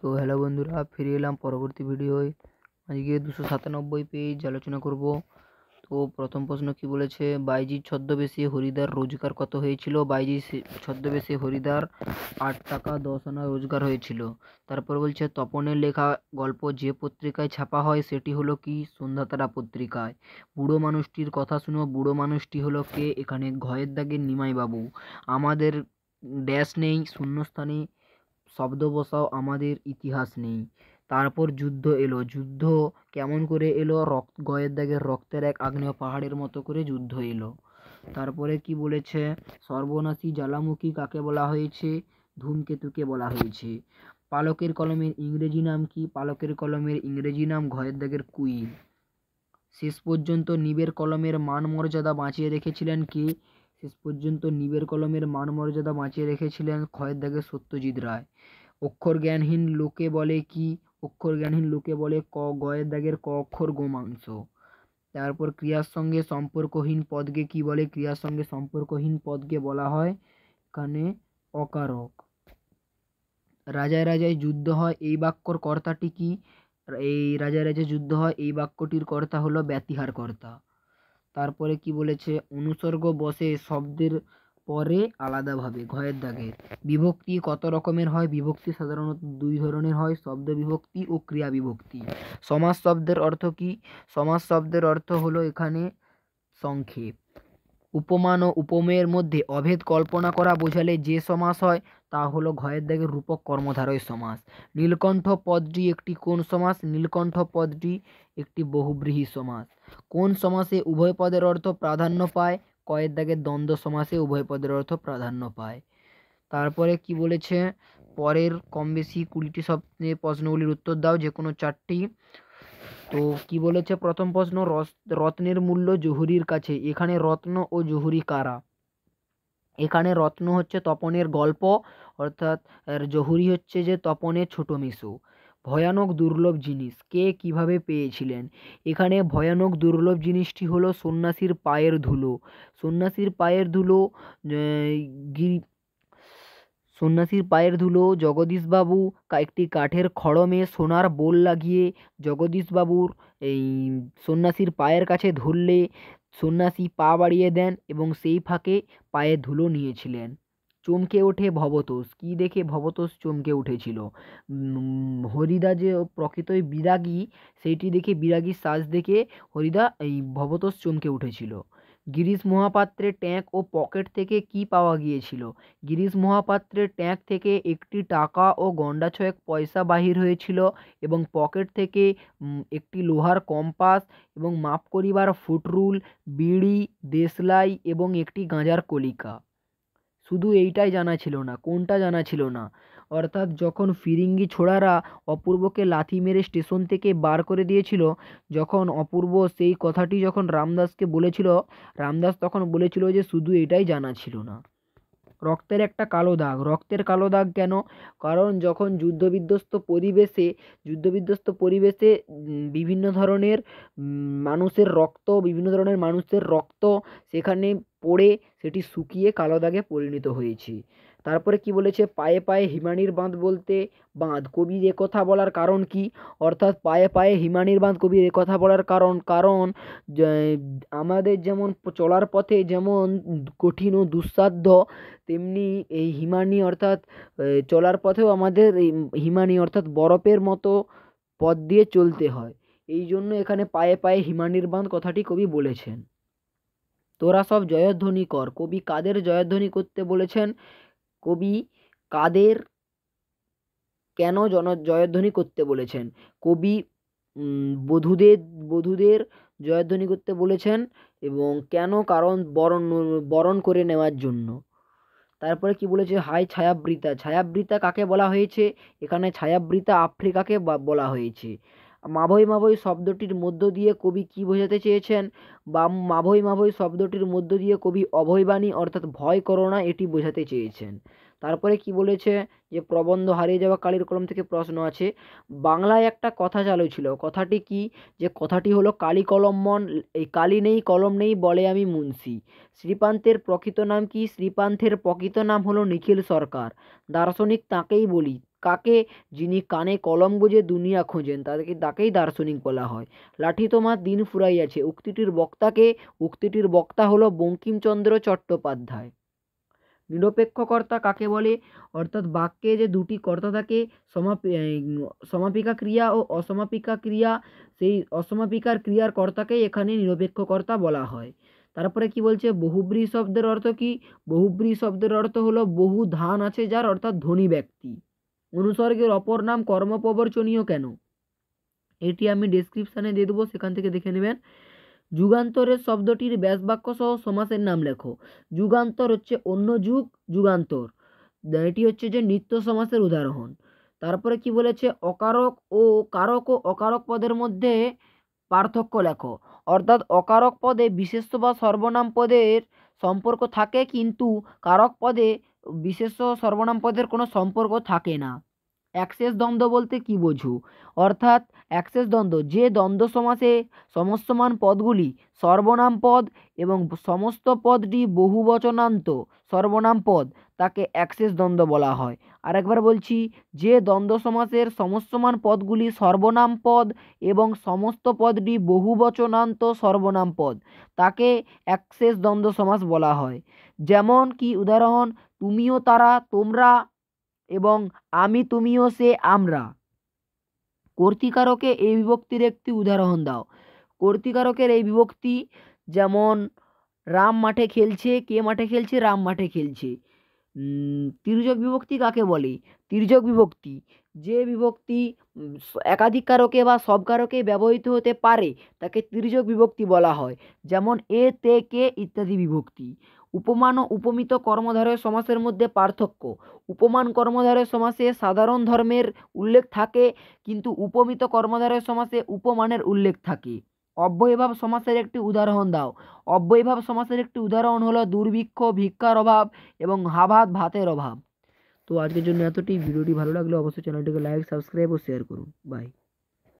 তো হ্যালো বন্ধুরা ফিরে এলাম পরবর্তী ভিডিওয় আজকে দুশো সাতানব্বই পেজ আলোচনা করব তো প্রথম প্রশ্ন কি বলেছে বাইজির ছদ্মবেশী হরিদার রোজগার কত হয়েছিল বাইজি ছদ্মবেশী হরিদার আট টাকা দশ আনা রোজগার হয়েছিল তারপর বলছে তপনের লেখা গল্প যে পত্রিকায় ছাপা হয় সেটি হলো কি সন্ধ্যাতারা পত্রিকায় বুড়ো মানুষটির কথা শুনো বুড়ো মানুষটি হলো কে এখানে ঘয়ের দাগের নিমাইবাবু আমাদের ড্যাশ নেই শূন্যস্থানে শব্দবশাও আমাদের ইতিহাস নেই তারপর যুদ্ধ এলো যুদ্ধ কেমন করে এলো রক্ত গয়ের দাগের রক্তের এক আগ্নেয় পাহাড়ের মতো করে যুদ্ধ এলো তারপরে কি বলেছে সর্বনাশী জ্বালামুখী কাকে বলা হয়েছে ধূমকেতুকে বলা হয়েছে পালকের কলমের ইংরেজি নাম কি পালকের কলমের ইংরেজি নাম ঘয়ের দাগের কুইল শেষ পর্যন্ত নিবের কলমের মান মর্যাদা বাঁচিয়ে রেখেছিলেন কি শেষ পর্যন্ত নিবের কলমের মান মর্যাদা বাঁচিয়ে রেখেছিলেন ক্ষয়ের দাগের সত্যজিৎ রায় অক্ষর জ্ঞানহীন লোকে বলে কি অক্ষর জ্ঞানহীন লোকে বলে ক গয়ের দাগের ক অক্ষর গোমাংস তারপর ক্রিয়ার সঙ্গে সম্পর্কহীন পদকে কি বলে ক্রিয়ার সঙ্গে সম্পর্কহীন পদকে বলা হয় এখানে অকারক রাজায় রাজায় যুদ্ধ হয় এই বাক্যর কর্তাটি কি এই রাজায় রাজায় যুদ্ধ হয় এই বাক্যটির কর্তা হলো ব্যতিহার কর্তা তারপরে কি বলেছে অনুসর্গ বসে শব্দের পরে আলাদাভাবে ঘয়ের দাগে বিভক্তি কত রকমের হয় বিভক্তি সাধারণত দুই ধরনের হয় শব্দ বিভক্তি ও ক্রিয়া বিভক্তি সমাজ শব্দের অর্থ কি সমাজ শব্দের অর্থ হলো এখানে সংক্ষেপ উপমান ও উপমেয়ের মধ্যে অভেদ কল্পনা করা বোঝালে যে সমাস হয় তা হলো ঘয়ের দাগের রূপক কর্মধারয় সমাস নীলকণ্ঠ পদটি একটি কোন সমাস নীলকণ্ঠ পদটি একটি বহুব্রীহি সমাস কোন সমাসে উভয় পদের অর্থ প্রাধান্য পায় কয়ের দাগের দ্বন্দ্ব সমাসে উভয় পদের অর্থ প্রাধান্য পায় তারপরে কি বলেছে পরের কম বেশি কুড়িটি শব্দে প্রশ্নগুলির উত্তর দাও যে কোনো চারটি তো কি বলেছে প্রথম প্রশ্ন রত্নের মূল্য জহুরির কাছে এখানে রত্ন ও জহুরি কারা এখানে রত্ন হচ্ছে তপনের গল্প অর্থাৎ জহুরি হচ্ছে যে তপনের ছোট মিশু ভয়ানক দুর্লভ জিনিস কে কিভাবে পেয়েছিলেন এখানে ভয়ানক দুর্লভ জিনিসটি হলো সন্ন্যাসীর পায়ের ধুলো সন্ন্যাসীর পায়ের ধুলো গিরি সন্ন্যাসীর পায়ের ধুলো জগদীশবাবু একটি কাঠের খড়মে সোনার বোল লাগিয়ে জগদীশবাবুর এই সন্ন্যাসীর পায়ের কাছে ধরলে সন্ন্যাসী পা বাড়িয়ে দেন এবং সেই ফাঁকে পায়ে ধুলো নিয়েছিলেন চমকে ওঠে ভবতোষ কী দেখে ভবতোষ চমকে উঠেছিল হরিদা যে প্রকৃতই বিরাগী সেইটি দেখে বিরাগীর শ্বাস দেখে হরিদা এই ভবতোষ চমকে উঠেছিল গিরিশ মহাপাত্রের ট্যাঙ্ক ও পকেট থেকে কি পাওয়া গিয়েছিল গিরিশ মহাপাত্রের ট্যাঙ্ক থেকে একটি টাকা ও গন্ডা ছয়েক পয়সা বাহির হয়েছিল এবং পকেট থেকে একটি লোহার কম্পাস এবং মাপ করিবার ফুটরুল বিড়ি দেশলাই এবং একটি গাঁজার কলিকা শুধু এইটাই জানা ছিল না কোনটা জানা ছিল না অর্থাৎ যখন ফিরিঙ্গি ছোড়ারা অপূর্বকে লাথি মেরে স্টেশন থেকে বার করে দিয়েছিল যখন অপূর্ব সেই কথাটি যখন রামদাসকে বলেছিল রামদাস তখন বলেছিল যে শুধু এটাই জানা ছিল না রক্তের একটা কালো দাগ রক্তের কালো দাগ কেন কারণ যখন যুদ্ধবিধ্বস্ত পরিবেশে যুদ্ধবিধ্বস্ত পরিবেশে বিভিন্ন ধরনের মানুষের রক্ত বিভিন্ন ধরনের মানুষের রক্ত সেখানে পড়ে সেটি শুকিয়ে কালো দাগে পরিণত হয়েছে তারপরে কি বলেছে পায়ে পায়ে হিমানির বাঁধ বলতে বাঁধ কবির কথা বলার কারণ কি অর্থাৎ পায়ে পায়ে হিমানির বাঁধ কবির কথা বলার কারণ কারণ আমাদের যেমন চলার পথে যেমন কঠিন ও দুঃসাধ্য তেমনি এই হিমানি অর্থাৎ চলার পথেও আমাদের এই হিমানি অর্থাৎ বরফের মতো পথ দিয়ে চলতে হয় এই জন্য এখানে পায়ে পায়ে হিমানির বাঁধ কথাটি কবি বলেছেন তোরা সব জয়ধ্বনি কর কবি কাদের জয়ধ্বনি করতে বলেছেন কবি কাদের কেন জন জয়ধ্বনি করতে বলেছেন কবি বধূদের বধূদের জয়ধ্বনি করতে বলেছেন এবং কেন কারণ বরণ বরণ করে নেওয়ার জন্য তারপরে কি বলেছে হাই ছায়াবৃতা ছায়াবৃতা কাকে বলা হয়েছে এখানে ছায়াবৃতা আফ্রিকাকে বলা হয়েছে মাভৈ মাভৈ শব্দটির মধ্য দিয়ে কবি কী বোঝাতে চেয়েছেন বা মাভৈ মাভৈ শব্দটির মধ্য দিয়ে কবি অভয়বাণী অর্থাৎ ভয় করো না এটি বোঝাতে চেয়েছেন তারপরে কি বলেছে যে প্রবন্ধ হারিয়ে যাওয়া কালির কলম থেকে প্রশ্ন আছে বাংলায় একটা কথা চালু ছিল কথাটি কি যে কথাটি হলো কালি কলম মন এই কালি নেই কলম নেই বলে আমি মুন্সি শ্রীপান্তের প্রকৃত নাম কি শ্রীপান্তের প্রকৃত নাম হলো নিখিল সরকার দার্শনিক তাঁকেই বলি কাকে যিনি কানে কলম গুঁজে দুনিয়া খোঁজেন তাদেরকে তাকেই দার্শনিক বলা হয় লাঠি তোমার দিন ফুরাইয়াছে উক্তিটির বক্তাকে উক্তিটির বক্তা হলো বঙ্কিমচন্দ্র চট্টোপাধ্যায় নিরপেক্ষকর্তা কাকে বলে অর্থাৎ বাক্যে যে দুটি কর্তা থাকে সমাপি সমাপিকা ক্রিয়া ও অসমাপিকা ক্রিয়া সেই অসমাপিকার ক্রিয়ার কর্তাকেই এখানে নিরপেক্ষকর্তা বলা হয় তারপরে কি বলছে বহুব্রী শব্দের অর্থ কি বহুব্রী শব্দের অর্থ হলো বহু ধান আছে যার অর্থাৎ ধনী ব্যক্তি অনুসর্গের অপর নাম কর্মপ্রবর্চনীয় কেন এটি আমি ডেসক্রিপশানে দিয়ে দেবো সেখান থেকে দেখে নেবেন যুগান্তরের শব্দটির ব্যাসবাক্য সহ সমাসের নাম লেখো যুগান্তর হচ্ছে অন্য যুগ যুগান্তর এটি হচ্ছে যে নিত্য সমাসের উদাহরণ তারপরে কি বলেছে অকারক ও কারক ও অকারক পদের মধ্যে পার্থক্য লেখো অর্থাৎ অকারক পদে বিশেষ্য বা সর্বনাম পদের সম্পর্ক থাকে কিন্তু কারক পদে বিশেষ সর্বনাম পদের কোনো সম্পর্ক থাকে না অ্যাক্সেস দ্বন্দ্ব বলতে কি বোঝো অর্থাৎ অ্যাক্সেস দ্বন্দ্ব যে দ্বন্দ্ব সমাসে সমস্তমান পদগুলি সর্বনাম পদ এবং সমস্ত পদটি বহুবচনান্ত সর্বনাম পদ তাকে অ্যাক্সেস দ্বন্দ্ব বলা হয় আরেকবার বলছি যে দ্বন্দ্ব সমাসের সমস্যমান পদগুলি সর্বনাম পদ এবং সমস্ত পদটি বহুবচনান্ত সর্বনাম পদ তাকে অ্যাক্সেস দ্বন্দ্ব সমাস বলা হয় যেমন কি উদাহরণ তুমিও তারা তোমরা এবং আমি তুমিও সে আমরা কর্তিকারকে এই বিভক্তির একটি উদাহরণ দাও কর্তিকারকের এই বিভক্তি যেমন রাম মাঠে খেলছে কে মাঠে খেলছে রাম মাঠে খেলছে তির্যক বিভক্তি কাকে বলে তির্যক বিভক্তি যে বিভক্তি একাধিক কারকে বা সব কারকে ব্যবহৃত হতে পারে তাকে তির্যক বিভক্তি বলা হয় যেমন এ তে কে ইত্যাদি বিভক্তি উপমান ও উপমিত কর্মধারয় সমাসের মধ্যে পার্থক্য উপমান কর্মধারয় সমাসে সাধারণ ধর্মের উল্লেখ থাকে কিন্তু উপমিত কর্মধারয় সমাসে উপমানের উল্লেখ থাকে অব্যয়ভাব সমাসের একটি উদাহরণ দাও অব্যয়ভাব সমাসের একটি উদাহরণ হলো দুর্ভিক্ষ ভিক্ষার অভাব এবং হাভাত ভাতের অভাব তো আজকের জন্য এতটি ভিডিওটি ভালো লাগলে অবশ্যই চ্যানেলটিকে লাইক সাবস্ক্রাইব ও শেয়ার করুন বাই